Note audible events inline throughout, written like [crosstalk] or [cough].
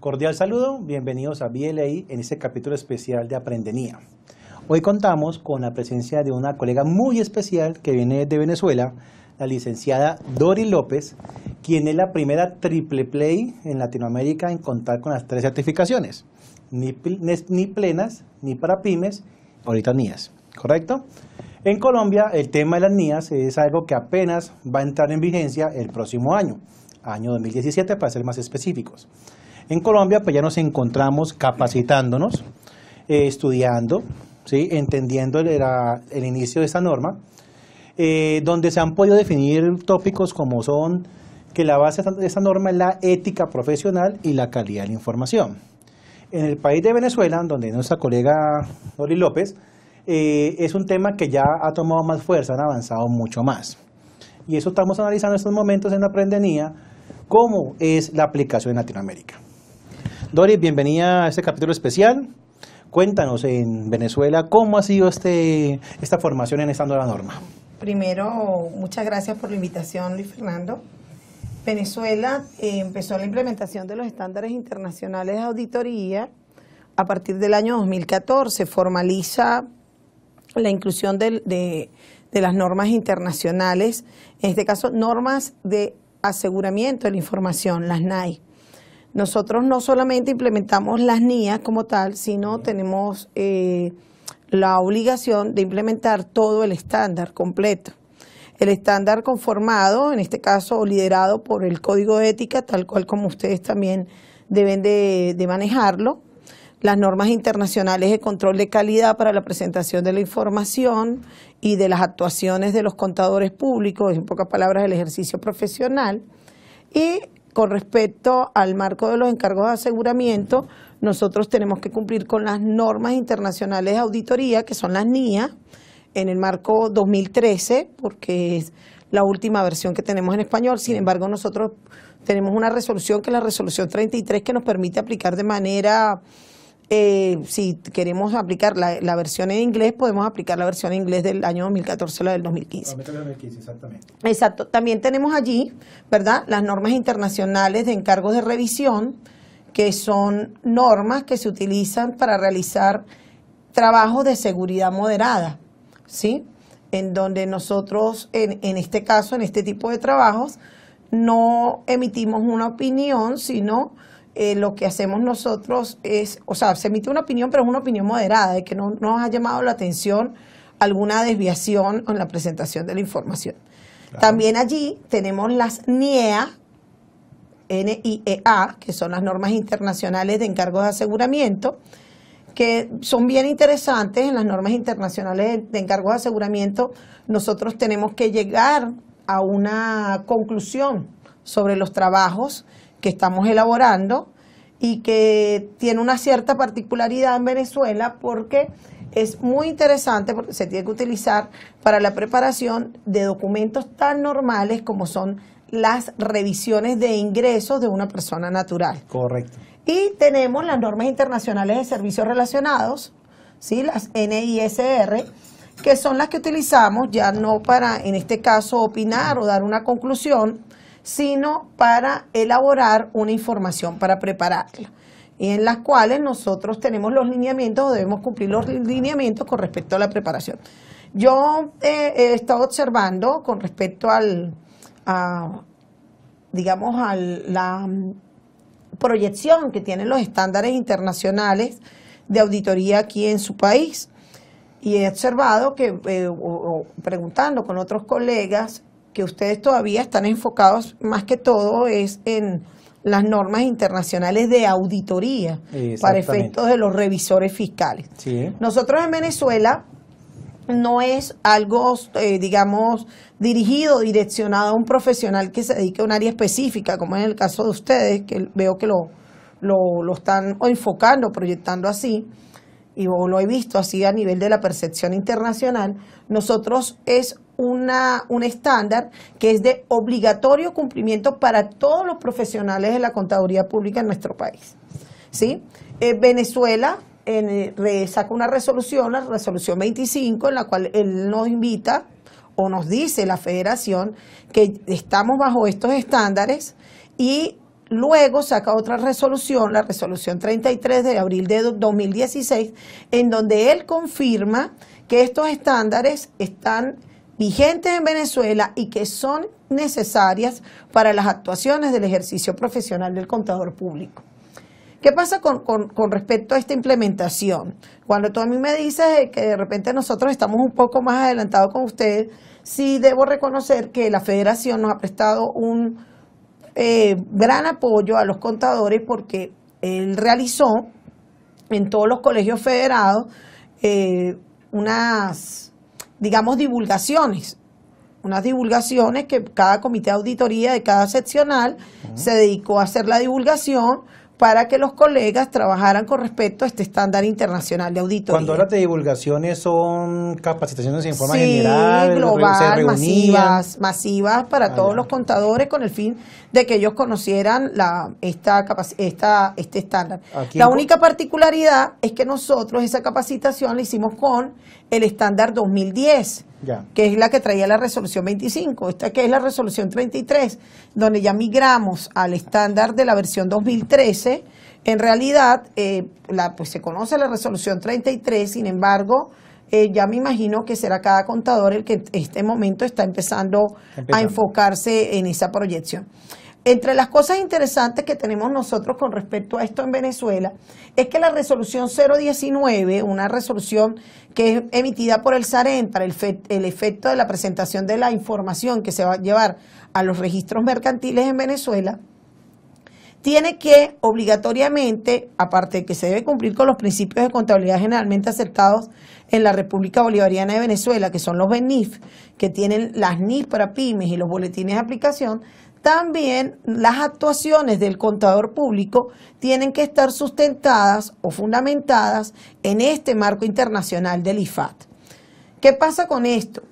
Cordial saludo, bienvenidos a BLA en este capítulo especial de Aprendenía. Hoy contamos con la presencia de una colega muy especial que viene de Venezuela, la licenciada Dori López, quien es la primera triple play en Latinoamérica en contar con las tres certificaciones, ni, ni plenas, ni para pymes, ahorita nias. ¿correcto? En Colombia el tema de las NIAS es algo que apenas va a entrar en vigencia el próximo año, año 2017 para ser más específicos. En Colombia pues ya nos encontramos capacitándonos, eh, estudiando, ¿sí? entendiendo el, inicio de esta norma, eh, donde se han podido definir tópicos como son que la base de esta norma es la ética profesional y la calidad de la información. En el país de Venezuela, donde nuestra colega Doris López eh, es un tema que ya ha tomado más fuerza, han avanzado mucho más. Y eso estamos analizando en estos momentos en la Aprendenía, cómo es la aplicación en Latinoamérica. Doris, bienvenida a este capítulo especial. Cuéntanos en Venezuela cómo ha sido este, esta formación en esta la norma. Primero, muchas gracias por la invitación, Luis Fernando. Venezuela eh, empezó la implementación de los estándares internacionales de auditoría a partir del año 2014. Formaliza la inclusión de, las normas internacionales, en este caso normas de aseguramiento de la información, las NAI. Nosotros no solamente implementamos las NIA como tal, sino tenemos eh, la obligación de implementar todo el estándar completo. El estándar conformado, en este caso liderado por el Código de Ética, tal cual como ustedes también deben de manejarlo, las normas internacionales de control de calidad para la presentación de la información y de las actuaciones de los contadores públicos, en pocas palabras, el ejercicio profesional. Y con respecto al marco de los encargos de aseguramiento, nosotros tenemos que cumplir con las normas internacionales de auditoría, que son las NIA, en el marco 2013, porque es la última versión que tenemos en español. Sin embargo, nosotros tenemos una resolución, que es la resolución 33, que nos permite aplicar de manera eh, si queremos aplicar la, versión en inglés, podemos aplicar la versión en inglés del año 2014 o del 2015. exactamente. Exacto. También tenemos allí, ¿verdad?, las normas internacionales de encargos de revisión, que son normas que se utilizan para realizar trabajos de seguridad moderada, ¿sí? En donde nosotros, en, en este caso, en este tipo de trabajos, no emitimos una opinión, sino eh, lo que hacemos nosotros es, o sea, se emite una opinión, pero es una opinión moderada, de que no, nos ha llamado la atención alguna desviación en la presentación de la información. También allí tenemos las NIEA, NIEA, que son las normas internacionales de encargos de aseguramiento, que son bien interesantes en las normas internacionales de encargos de aseguramiento. Nosotros tenemos que llegar a una conclusión sobre los trabajos que estamos elaborando y que tiene una cierta particularidad en Venezuela porque es muy interesante porque se tiene que utilizar para la preparación de documentos tan normales como son las revisiones de ingresos de una persona natural. Correcto. Y tenemos las normas internacionales de servicios relacionados, ¿sí? las NISR, que son las que utilizamos ya no para, en este caso, opinar o dar una conclusión, sino para elaborar una información, para prepararla, y en las cuales nosotros tenemos los lineamientos o debemos cumplir los lineamientos con respecto a la preparación. Yo eh, he estado observando con respecto al, a, digamos, la proyección que tienen los estándares internacionales de auditoría aquí en su país. Y he observado que, eh, preguntando con otros colegas, que ustedes todavía están enfocados más que todo es en las normas internacionales de auditoría para efectos de los revisores fiscales. Nosotros en Venezuela no es algo, eh, digamos, dirigido, direccionado a un profesional que se dedique a un área específica, como en el caso de ustedes, que veo que lo, lo, están enfocando, proyectando así, y lo he visto así a nivel de la percepción internacional. Nosotros es una, un estándar que es de obligatorio cumplimiento para todos los profesionales de la contaduría pública en nuestro país. ¿sí? Eh, Venezuela eh, saca una resolución, la resolución 25, en la cual él nos invita o nos dice la federación que estamos bajo estos estándares y Luego saca otra resolución, la resolución 33 de abril de 2016, en donde él confirma que estos estándares están vigentes en Venezuela y que son necesarias para las actuaciones del ejercicio profesional del contador público. ¿Qué pasa con, respecto a esta implementación? Cuando tú a mí me dices que de repente nosotros estamos un poco más adelantados con ustedes, sí debo reconocer que la federación nos ha prestado un eh, gran apoyo a los contadores porque él realizó en todos los colegios federados eh, unas digamos, divulgaciones, unas divulgaciones que cada comité de auditoría de cada seccional se dedicó a hacer la divulgación para que los colegas trabajaran con respecto a este estándar internacional de auditoría. Cuando hablas de divulgaciones son capacitaciones en forma general, global, masivas, masivas para ah, todos los contadores con el fin de que ellos conocieran la esta esta este estándar. la única particularidad es que nosotros esa capacitación la hicimos con el estándar 2010, que es la que traía la resolución 25, esta que es la resolución 33, donde ya migramos al estándar de la versión 2013. En realidad, eh, la, pues se conoce la resolución 33, sin embargo, eh, ya me imagino que será cada contador el que en este momento está empezando. a enfocarse en esa proyección. Entre las cosas interesantes que tenemos nosotros con respecto a esto en Venezuela es que la resolución 019, una resolución que es emitida por el SAREN para el, efecto de la presentación de la información que se va a llevar a los registros mercantiles en Venezuela, tiene que obligatoriamente, aparte de que se debe cumplir con los principios de contabilidad generalmente aceptados en la República Bolivariana de Venezuela, que son los BENIF, que tienen las NIF para pymes y los boletines de aplicación, también las actuaciones del contador público tienen que estar sustentadas o fundamentadas en este marco internacional del IFAT. ¿Qué pasa con esto?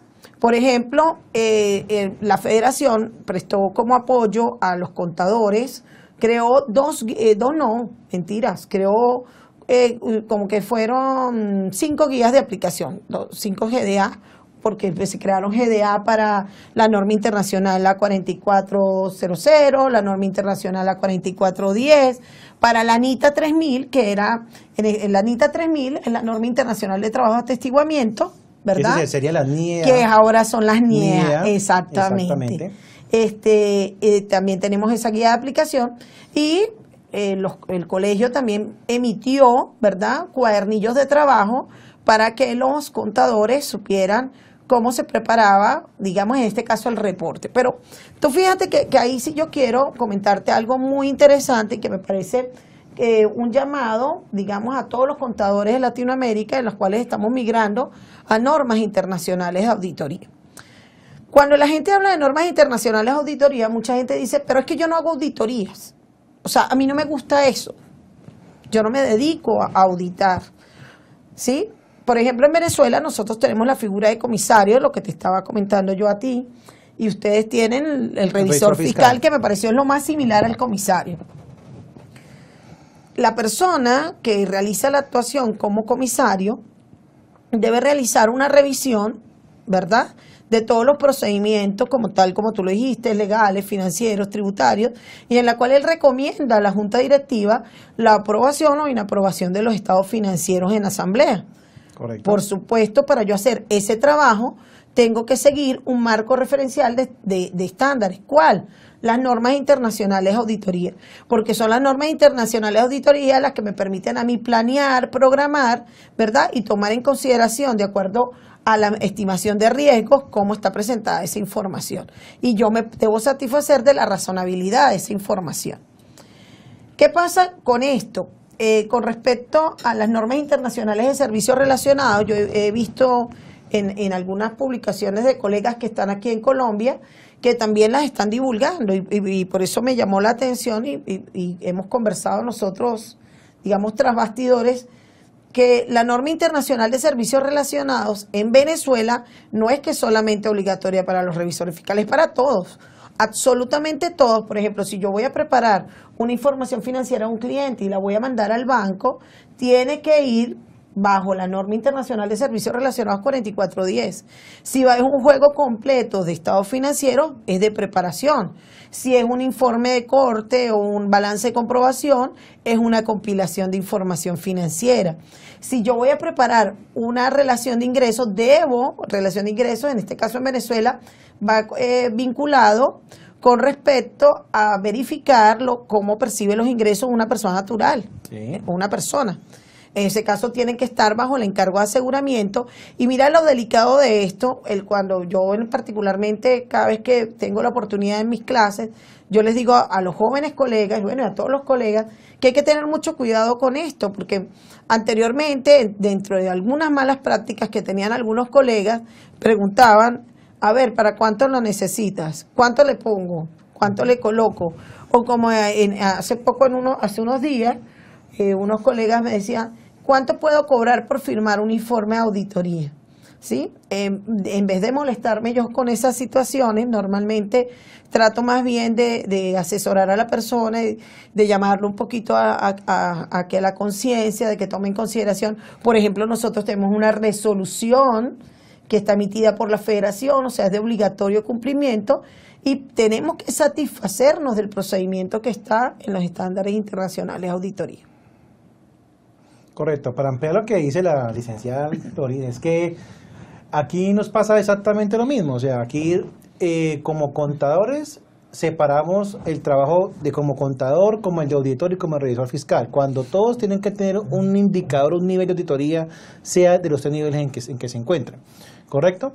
Por ejemplo, eh, eh, la federación prestó como apoyo a los contadores, creó dos, eh, dos no, mentiras, creó como que fueron cinco guías de aplicación, cinco GDA porque pues, se crearon GDA para la norma internacional la 4400, la norma internacional a 4410, para la NITA 3000, que era en la Nita 3000, en la norma internacional de trabajo de atestiguamiento, ¿verdad? sería la e Que ahora son las NIEA, e exactamente. Este, eh, también tenemos esa guía de aplicación y eh, el colegio también emitió, ¿verdad?, cuadernillos de trabajo para que los contadores supieran cómo se preparaba, digamos en este caso, el reporte. Pero tú fíjate que, ahí sí yo quiero comentarte algo muy interesante que me parece eh, un llamado, digamos, a todos los contadores de Latinoamérica, en los cuales estamos migrando a normas internacionales de auditoría. Cuando la gente habla de normas internacionales de auditoría, mucha gente dice, pero es que yo no hago auditorías. O sea, a mí no me gusta eso. Yo no me dedico a auditar. ¿Sí? por ejemplo, en Venezuela nosotros tenemos la figura de comisario, lo que te estaba comentando yo a ti, y ustedes tienen el, revisor, fiscal, que me pareció es lo más similar al comisario. La persona que realiza la actuación como comisario debe realizar una revisión, ¿verdad? De todos los procedimientos, como tal como tú lo dijiste, legales, financieros, tributarios, y en la cual él recomienda a la Junta Directiva la aprobación o inaprobación de los estados financieros en asamblea. Por supuesto, para yo hacer ese trabajo, tengo que seguir un marco referencial de, estándares. ¿Cuál? Las normas internacionales de auditoría, porque son las normas internacionales de auditoría las que me permiten a mí planear, programar, ¿verdad? Y tomar en consideración, de acuerdo a la estimación de riesgos, cómo está presentada esa información. Y yo me debo satisfacer de la razonabilidad de esa información. ¿Qué pasa con esto? Eh, con respecto a las normas internacionales de servicios relacionados, yo he, visto en, algunas publicaciones de colegas que están aquí en Colombia que también las están divulgando y, por eso me llamó la atención y, y, hemos conversado nosotros, digamos, tras bastidores, que la norma internacional de servicios relacionados en Venezuela no es que solamente obligatoria para los revisores fiscales, para todos absolutamente todos, por ejemplo, si yo voy a preparar una información financiera a un cliente y la voy a mandar al banco, tiene que ir bajo la norma internacional de servicios relacionados 4410. Si va, es un juego completo de estado financiero, es de preparación. Si es un informe de corte o un balance de comprobación, es una compilación de información financiera. Si yo voy a preparar una relación de ingresos, debo, relación de ingresos, en este caso en Venezuela, va eh, vinculado con respecto a verificarlo cómo percibe los ingresos una persona natural, o una persona. En ese caso tienen que estar bajo el encargo de aseguramiento. Y mira lo delicado de esto, el cuando yo particularmente cada vez que tengo la oportunidad en mis clases, yo les digo a, los jóvenes colegas, bueno, a todos los colegas, que hay que tener mucho cuidado con esto, porque anteriormente, dentro de algunas malas prácticas que tenían algunos colegas, preguntaban, a ver, ¿para cuánto lo necesitas? ¿Cuánto le pongo? ¿Cuánto le coloco? O como hace poco, en uno, hace unos días, eh, unos colegas me decían, ¿Cuánto puedo cobrar por firmar un informe de auditoría? ¿Sí? Em, en vez de molestarme yo con esas situaciones, normalmente trato más bien de, asesorar a la persona, de, de llamarlo un poquito a, a, a que la conciencia, de que tome en consideración. Por ejemplo, nosotros tenemos una resolución que está emitida por la federación, o sea, es de obligatorio cumplimiento, y tenemos que satisfacernos del procedimiento que está en los estándares internacionales de auditoría. Correcto, para ampliar lo que dice la licenciada Tori, es que aquí nos pasa exactamente lo mismo, o sea, aquí eh, como contadores separamos el trabajo de como contador, como el de auditor y como el revisor fiscal, cuando todos tienen que tener un indicador, un nivel de auditoría, sea de los tres niveles en que, en que se encuentran, ¿correcto?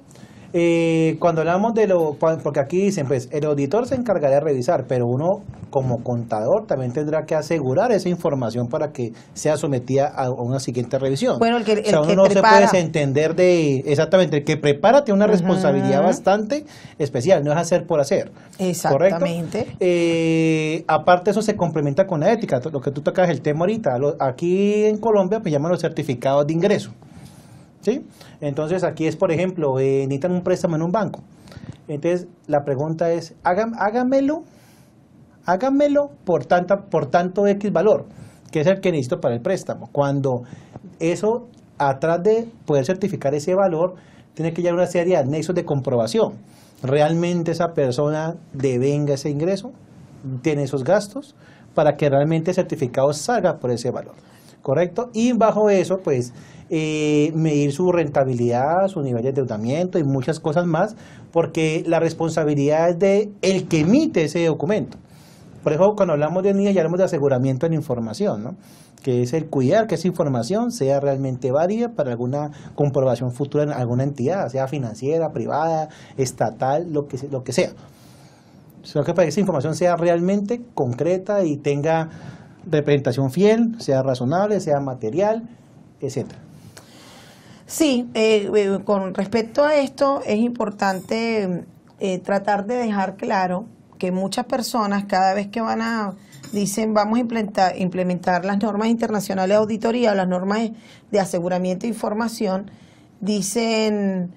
Eh, cuando hablamos de lo, porque aquí dicen, pues el auditor se encargará de revisar, pero uno como contador también tendrá que asegurar esa información para que sea sometida a una siguiente revisión. Bueno, el que, o sea, uno no se puede entender de exactamente el que prepárate una responsabilidad bastante especial, no es hacer por hacer. Exactamente. Eh, aparte eso se complementa con la ética, lo que tú tocas el tema ahorita. aquí en Colombia pues llaman los certificados de ingreso. Entonces aquí es, por ejemplo, eh, necesitan un préstamo en un banco. Entonces la pregunta es, hágamelo, hágamelo por, tanta, por tanto X valor, que es el que necesito para el préstamo. Cuando eso, atrás de poder certificar ese valor, tiene que llevar una serie de anexos de comprobación. ¿Realmente esa persona devenga ese ingreso? ¿Tiene esos gastos? Para que realmente el certificado salga por ese valor. ¿Correcto? Y bajo eso, pues eh, medir su rentabilidad, su nivel de endeudamiento y muchas cosas más, porque la responsabilidad es de el que emite ese documento. Por eso cuando hablamos de niñas ya hablamos de aseguramiento en información, ¿no? que es el cuidar que esa información sea realmente válida para alguna comprobación futura en alguna entidad, sea financiera, privada, estatal, lo que, lo que sea. Sino que para que esa información sea realmente concreta y tenga representación fiel, sea razonable, sea material, etcétera. Sí, eh, eh, con respecto a esto es importante eh, tratar de dejar claro que muchas personas cada vez que van a, dicen vamos a implementar, implementar las normas internacionales de auditoría, las normas de aseguramiento de información, dicen,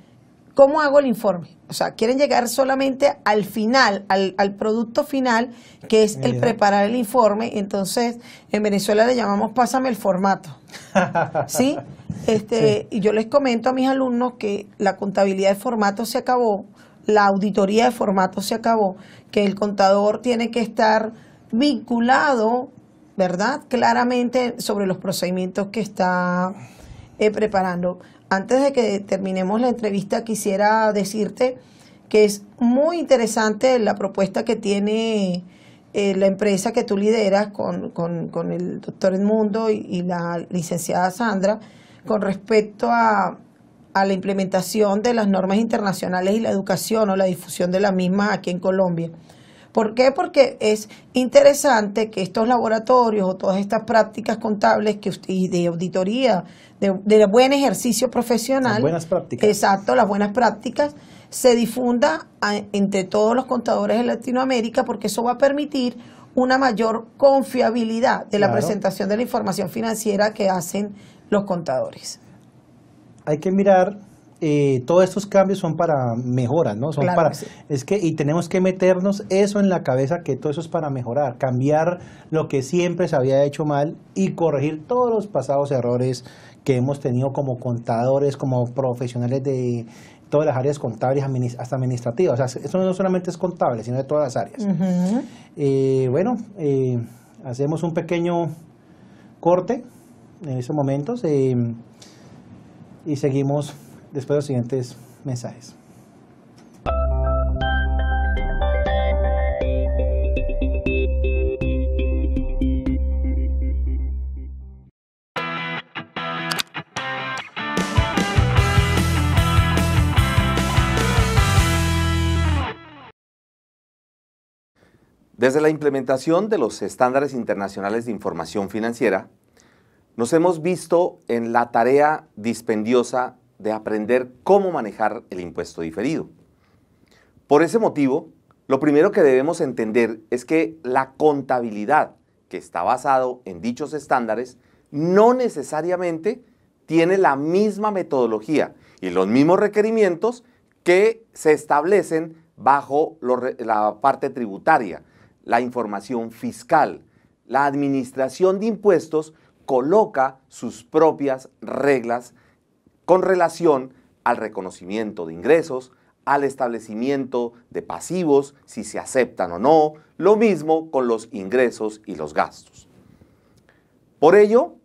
¿cómo hago el informe? o sea, quieren llegar solamente al final, al, al producto final, que es el preparar el informe. Entonces, en Venezuela le llamamos pásame el formato. [laughs] ¿Sí? Este, Y yo les comento a mis alumnos que la contabilidad de formato se acabó, la auditoría de formato se acabó, que el contador tiene que estar vinculado, ¿verdad? Claramente sobre los procedimientos que está eh, preparando. Antes de que terminemos la entrevista, quisiera decirte que es muy interesante la propuesta que tiene eh, la empresa que tú lideras con, con, el doctor Edmundo y, la licenciada Sandra con respecto a, a la implementación de las normas internacionales y la educación o la difusión de las mismas aquí en Colombia. ¿Por qué? Porque es interesante que estos laboratorios o todas estas prácticas contables que usted, y de auditoría, de, buen ejercicio profesional. buenas prácticas. Exacto, las buenas prácticas se difunda entre todos los contadores de Latinoamérica porque eso va a permitir una mayor confiabilidad de la presentación de la información financiera que hacen los contadores. Hay que mirar eh, todos estos cambios son para mejoras, ¿no? para, es que, y tenemos que meternos eso en la cabeza, que todo eso es para mejorar, cambiar lo que siempre se había hecho mal y corregir todos los pasados errores que hemos tenido como contadores, como profesionales de todas las áreas contables, hasta administrativas. O sea, eso no solamente es contable, sino de todas las áreas. Eh, bueno, eh, hacemos un pequeño corte en estos momentos y seguimos después de los siguientes mensajes. Desde la implementación de los estándares internacionales de información financiera, nos hemos visto en la tarea dispendiosa de aprender cómo manejar el impuesto diferido. Por ese motivo, lo primero que debemos entender es que la contabilidad que está basado en dichos estándares no necesariamente tiene la misma metodología y los mismos requerimientos que se establecen bajo la parte tributaria, la información fiscal. La administración de impuestos coloca sus propias reglas con relación al reconocimiento de ingresos, al establecimiento de pasivos, si se aceptan o no, lo mismo con los ingresos y los gastos. Por ello,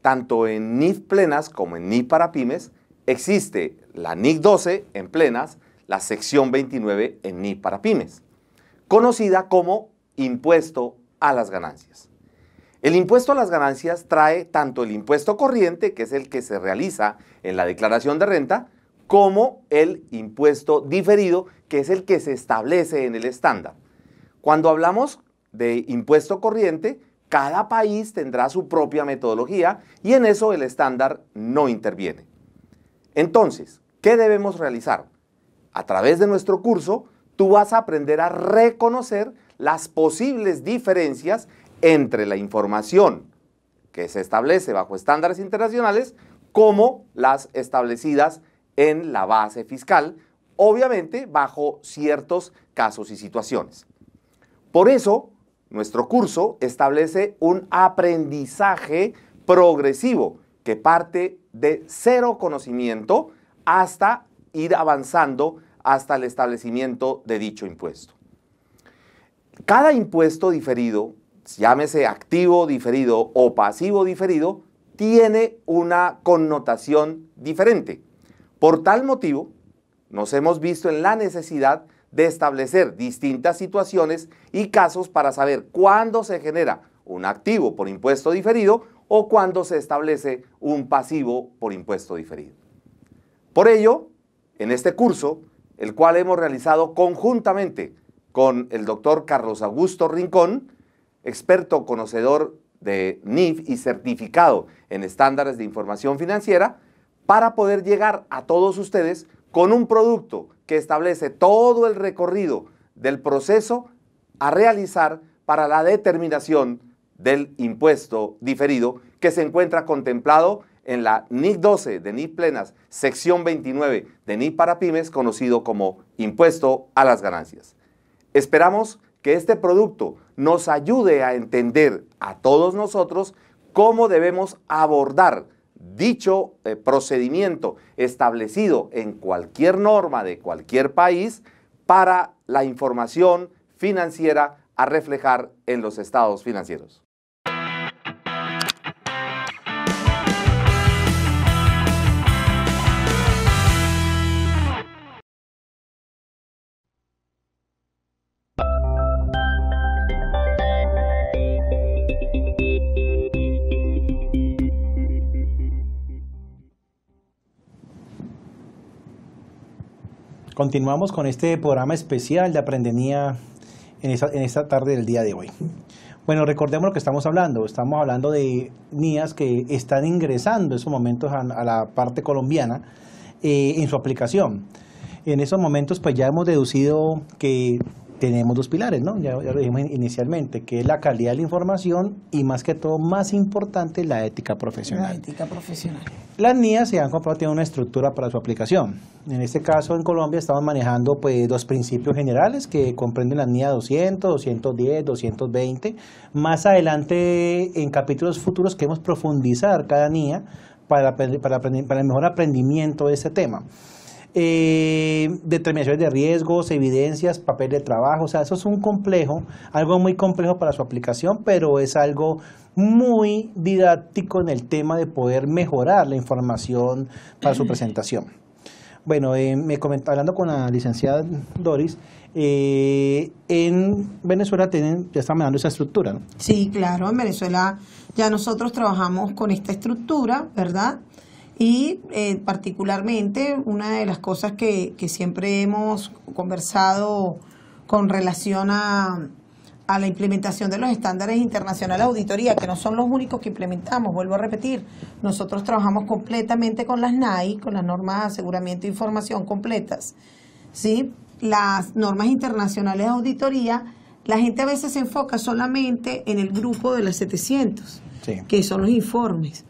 tanto en NIF plenas como en NIF para pymes, existe la NIF 12 en plenas, la sección 29 en NIF para pymes, conocida como impuesto a las ganancias. El impuesto a las ganancias trae tanto el impuesto corriente, que es el que se realiza en la declaración de renta, como el impuesto diferido, que es el que se establece en el estándar. Cuando hablamos de impuesto corriente, cada país tendrá su propia metodología y en eso el estándar no interviene. Entonces, ¿qué debemos realizar? A través de nuestro curso, tú vas a aprender a reconocer las posibles diferencias entre la información que se establece bajo estándares internacionales como las establecidas en la base fiscal, obviamente bajo ciertos casos y situaciones. Por eso, nuestro curso establece un aprendizaje progresivo que parte de cero conocimiento hasta ir avanzando hasta el establecimiento de dicho impuesto. Cada impuesto diferido llámese activo diferido o pasivo diferido, tiene una connotación diferente. Por tal motivo, nos hemos visto en la necesidad de establecer distintas situaciones y casos para saber cuándo se genera un activo por impuesto diferido o cuándo se establece un pasivo por impuesto diferido. Por ello, en este curso, el cual hemos realizado conjuntamente con el doctor Carlos Augusto Rincón, experto conocedor de NIF y certificado en estándares de información financiera, para poder llegar a todos ustedes con un producto que establece todo el recorrido del proceso a realizar para la determinación del impuesto diferido que se encuentra contemplado en la NIC 12 de NIF Plenas, sección 29 de NIF para pymes, conocido como impuesto a las ganancias. Esperamos que este producto nos ayude a entender a todos nosotros cómo debemos abordar dicho eh, procedimiento establecido en cualquier norma de cualquier país para la información financiera a reflejar en los estados financieros. Continuamos con este programa especial de Aprendenía en esta, tarde del día de hoy. Bueno, recordemos lo que estamos hablando. Estamos hablando de niñas que están ingresando en esos momentos a, la parte colombiana eh, en su aplicación. En esos momentos, pues ya hemos deducido que tenemos dos pilares, ¿no? Ya, lo dijimos inicialmente, que es la calidad de la información y más que todo, más importante, la ética profesional. La ética profesional. Las NIA se han comprado, tienen una estructura para su aplicación. En este caso, en Colombia, estamos manejando pues dos principios generales que comprenden las NIA 200, 210, 220. Más adelante, en capítulos futuros, queremos profundizar cada NIA para, para el mejor aprendimiento de este tema eh, determinaciones de riesgos, evidencias, papel de trabajo, o sea, eso es un complejo, algo muy complejo para su aplicación, pero es algo muy didáctico en el tema de poder mejorar la información para su [clears throat] presentación. Bueno, eh, me hablando con la licenciada Doris, eh, en Venezuela tienen, ya están mandando esa estructura, ¿no? Sí, claro, en Venezuela ya nosotros trabajamos con esta estructura, ¿verdad? Y eh, particularmente una de las cosas que, siempre hemos conversado con relación a, la implementación de los estándares internacionales de auditoría, que no son los únicos que implementamos, vuelvo a repetir, nosotros trabajamos completamente con las NAI, con las normas de aseguramiento e información completas, ¿sí? las normas internacionales de auditoría, la gente a veces se enfoca solamente en el grupo de las 700, que son los informes,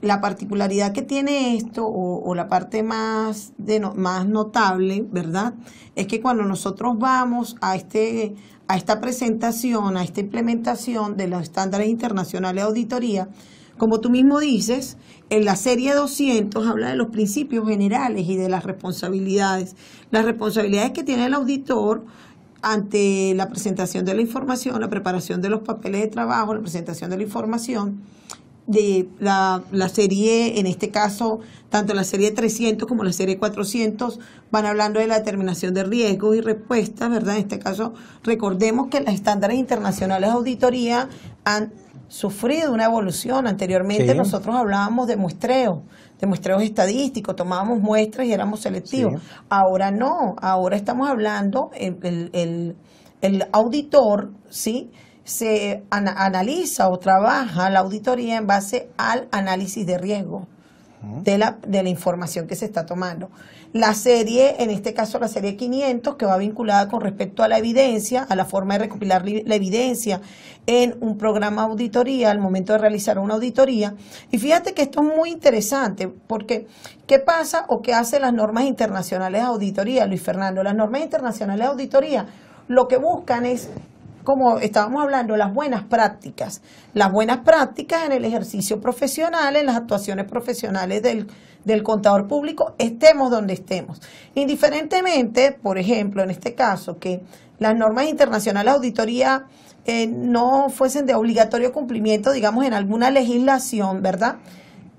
la particularidad que tiene esto, o, la parte más, de más notable, ¿verdad? Es que cuando nosotros vamos a, este, a esta presentación, a esta implementación de los estándares internacionales de auditoría, como tú mismo dices, en la serie 200 habla de los principios generales y de las responsabilidades. Las responsabilidades que tiene el auditor ante la presentación de la información, la preparación de los papeles de trabajo, la presentación de la información de la, la, serie, en este caso, tanto la serie 300 como la serie 400, van hablando de la determinación de riesgos y respuestas, ¿verdad? En este caso, recordemos que las estándares internacionales de auditoría han sufrido una evolución. Anteriormente nosotros hablábamos de muestreos, de muestreos estadísticos, tomábamos muestras y éramos selectivos. Ahora no, ahora estamos hablando, el, el, el auditor, ¿sí? se analiza o trabaja la auditoría en base al análisis de riesgo de la, de la información que se está tomando. La serie, en este caso la serie 500, que va vinculada con respecto a la evidencia, a la forma de recopilar la evidencia en un programa de auditoría, al momento de realizar una auditoría. Y fíjate que esto es muy interesante, porque ¿qué pasa o qué hacen las normas internacionales de auditoría, Luis Fernando? Las normas internacionales de auditoría lo que buscan es como estábamos hablando, las buenas prácticas. Las buenas prácticas en el ejercicio profesional, en las actuaciones profesionales del, del contador público, estemos donde estemos. Indiferentemente, por ejemplo, en este caso, que las normas internacionales de auditoría eh, no fuesen de obligatorio cumplimiento, digamos, en alguna legislación, ¿verdad?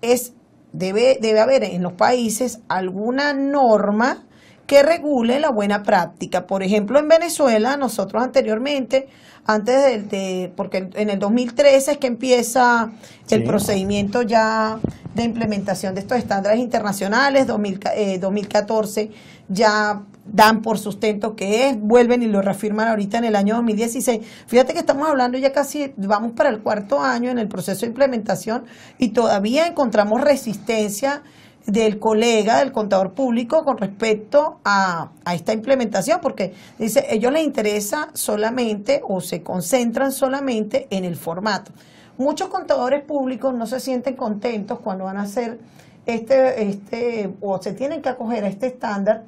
Es, debe, debe haber en los países alguna norma que regule la buena práctica. Por ejemplo, en Venezuela, nosotros anteriormente, antes de, porque en el 2013 es que empieza el procedimiento ya de implementación de estos estándares internacionales, 2014 eh, ya dan por sustento que es, vuelven y lo reafirman ahorita en el año 2016. Fíjate que estamos hablando ya casi, vamos para el cuarto año en el proceso de implementación y todavía encontramos resistencia del colega, del contador público, con respecto a, esta implementación, porque dice, ellos les interesa solamente o se concentran solamente en el formato. Muchos contadores públicos no se sienten contentos cuando van a hacer este, este, o se tienen que acoger a este estándar,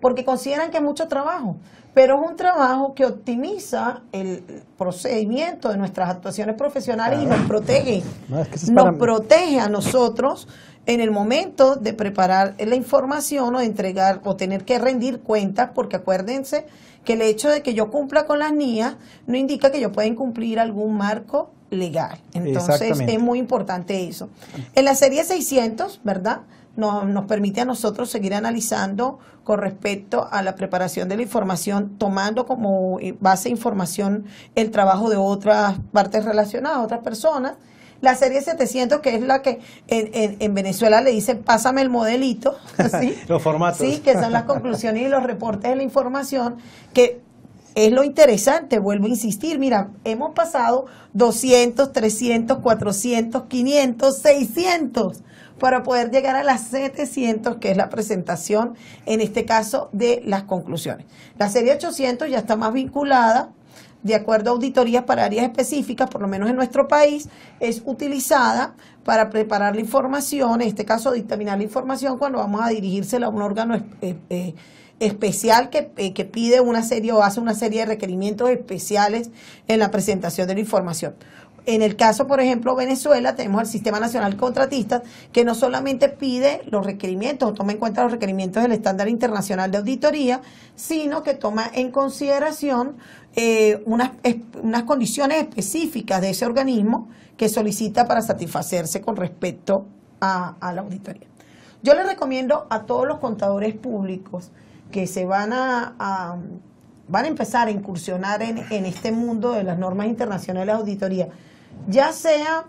porque consideran que es mucho trabajo, pero es un trabajo que optimiza el procedimiento de nuestras actuaciones profesionales y nos protege. nos protege a nosotros en el momento de preparar la información o de entregar o tener que rendir cuentas, porque acuérdense que el hecho de que yo cumpla con las NIA no indica que yo pueda incumplir algún marco legal. Entonces es muy importante eso. En la serie 600, ¿verdad? Nos, nos, permite a nosotros seguir analizando con respecto a la preparación de la información, tomando como eh, base información el trabajo de otras partes relacionadas, otras personas la serie 700, que es la que en, Venezuela le dice pásame el modelito, [laughs] ¿sí? los formatos. Sí, que son las conclusiones y los reportes de la información, que es lo interesante, vuelvo a insistir, mira, hemos pasado 200, 300, 400, 500, 600 para poder llegar a las 700, que es la presentación, en este caso, de las conclusiones. La serie 800 ya está más vinculada de acuerdo a auditorías para áreas específicas, por lo menos en nuestro país, es utilizada para preparar la información, en este caso dictaminar la información cuando vamos a dirigírsela a un órgano eh, especial que, eh, que, pide una serie o hace una serie de requerimientos especiales en la presentación de la información. En el caso, por ejemplo, Venezuela, tenemos el Sistema Nacional Contratista, que no solamente pide los requerimientos, o toma en cuenta los requerimientos del estándar internacional de auditoría, sino que toma en consideración eh, unas, condiciones específicas de ese organismo que solicita para satisfacerse con respecto a, la auditoría. Yo le recomiendo a todos los contadores públicos que se van a van a empezar a incursionar en, en este mundo de las normas internacionales de auditoría, ya sea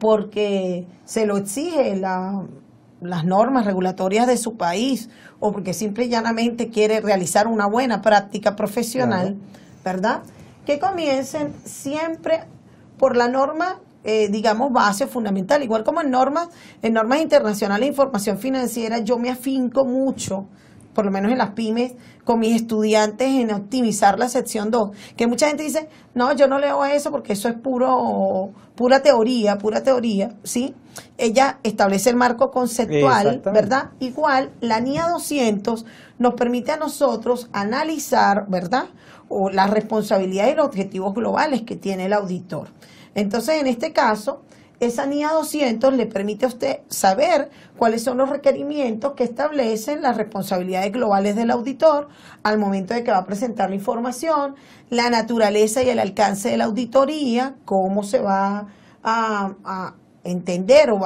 porque se lo exige las normas regulatorias de su país o porque simple y llanamente quiere realizar una buena práctica profesional, ¿verdad? Que comiencen siempre por la norma, eh, digamos, base fundamental, igual como en normas, en normas internacionales de información financiera, yo me afinco mucho por lo menos en las pymes, con mis estudiantes en optimizar la sección 2. Que mucha gente dice, no, yo no leo eso porque eso es puro, pura teoría, pura teoría, ¿sí? Ella establece el marco conceptual, ¿verdad? Igual, la NIA 200 nos permite a nosotros analizar, ¿verdad? O las responsabilidades y los objetivos globales que tiene el auditor. Entonces, en este caso, esa NIA 200 le permite a usted saber cuáles son los requerimientos que establecen las responsabilidades globales del auditor al momento de que va a presentar la información, la naturaleza y el alcance de la auditoría, cómo se va a, a entender o,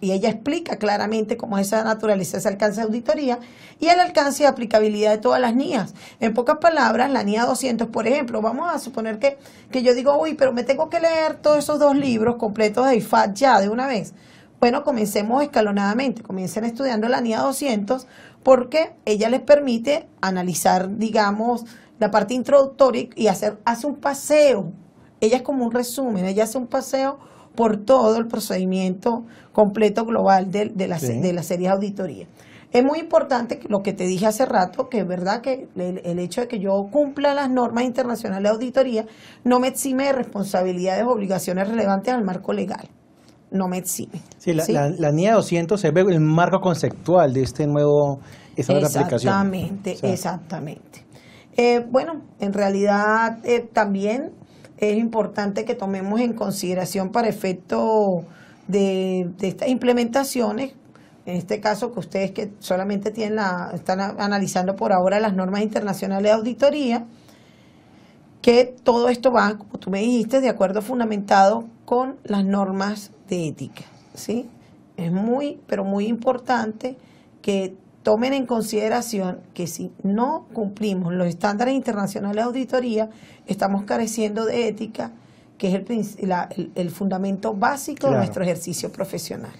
y ella explica claramente cómo es esa naturaleza, ese alcance de auditoría y el alcance y aplicabilidad de todas las NIAs. En pocas palabras, la NIA 200, por ejemplo, vamos a suponer que, yo digo, uy, pero me tengo que leer todos esos dos libros completos de IFAD ya de una vez. Bueno, comencemos escalonadamente, comiencen estudiando la NIA 200 porque ella les permite analizar, digamos, la parte introductoria y hacer, hace un paseo. Ella es como un resumen, ella hace un paseo por todo el procedimiento completo global de, de, la, de serie de auditoría. Es muy importante lo que te dije hace rato, que es verdad que el, hecho de que yo cumpla las normas internacionales de auditoría no me exime de responsabilidades, obligaciones relevantes al marco legal. No me exime. Sí, la, la, NIA 200 es el marco conceptual de este nuevo, esta nueva aplicación. Exactamente, exactamente. Eh, bueno, en realidad eh, también es importante que tomemos en consideración para efecto de, estas implementaciones, en este caso que ustedes que solamente tienen la, están analizando por ahora las normas internacionales de auditoría, que todo esto va, como tú me dijiste, de acuerdo fundamentado con las normas de ética. ¿sí? Es muy, pero muy importante que tomen en consideración que si no cumplimos los estándares internacionales de auditoría, estamos careciendo de ética, que es el, fundamento básico de nuestro ejercicio profesional.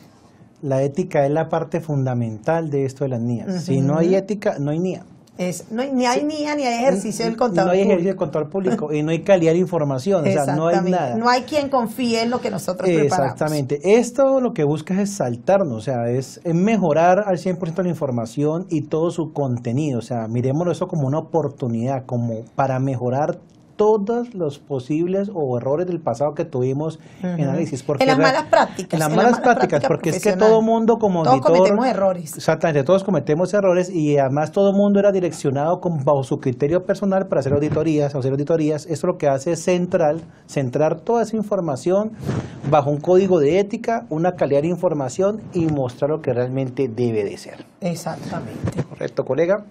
La ética es la parte fundamental de esto de las NIA. Si no hay ética, no hay NIA no hay, ni hay NIA ni hay ejercicio del control público. No hay ejercicio del control público y no hay calidad de información, o sea, no hay nada. No hay quien confíe en lo que nosotros preparamos. Exactamente. Esto lo que busca es saltarnos, o sea, es mejorar al 100% la información y todo su contenido. O sea, miremoslo eso como una oportunidad, como para mejorar todos los posibles o errores del pasado que tuvimos en análisis. Porque en las malas prácticas. En las, malas, prácticas, porque es que todo mundo como auditor... Todos cometemos errores. Exactamente, todos cometemos errores y además todo mundo era direccionado con, bajo su criterio personal para hacer auditorías, hacer auditorías. Esto lo que hace es central, centrar toda esa información bajo un código de ética, una calidad de información y mostrar lo que realmente debe de ser. Exactamente. Correcto, colega.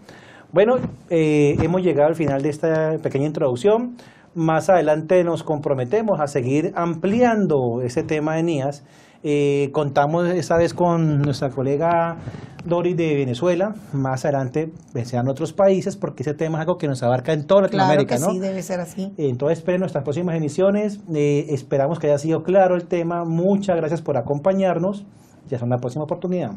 Bueno, eh, hemos llegado al final de esta pequeña introducción. Más adelante nos comprometemos a seguir ampliando ese tema de NIAS. Eh, contamos esta vez con nuestra colega Dori de Venezuela. Más adelante sean otros países, porque ese tema es algo que nos abarca en toda Latinoamérica. Claro que ¿no? sí, debe ser así. Entonces, esperen nuestras próximas emisiones. Eh, esperamos que haya sido claro el tema. Muchas gracias por acompañarnos. Ya es una próxima oportunidad.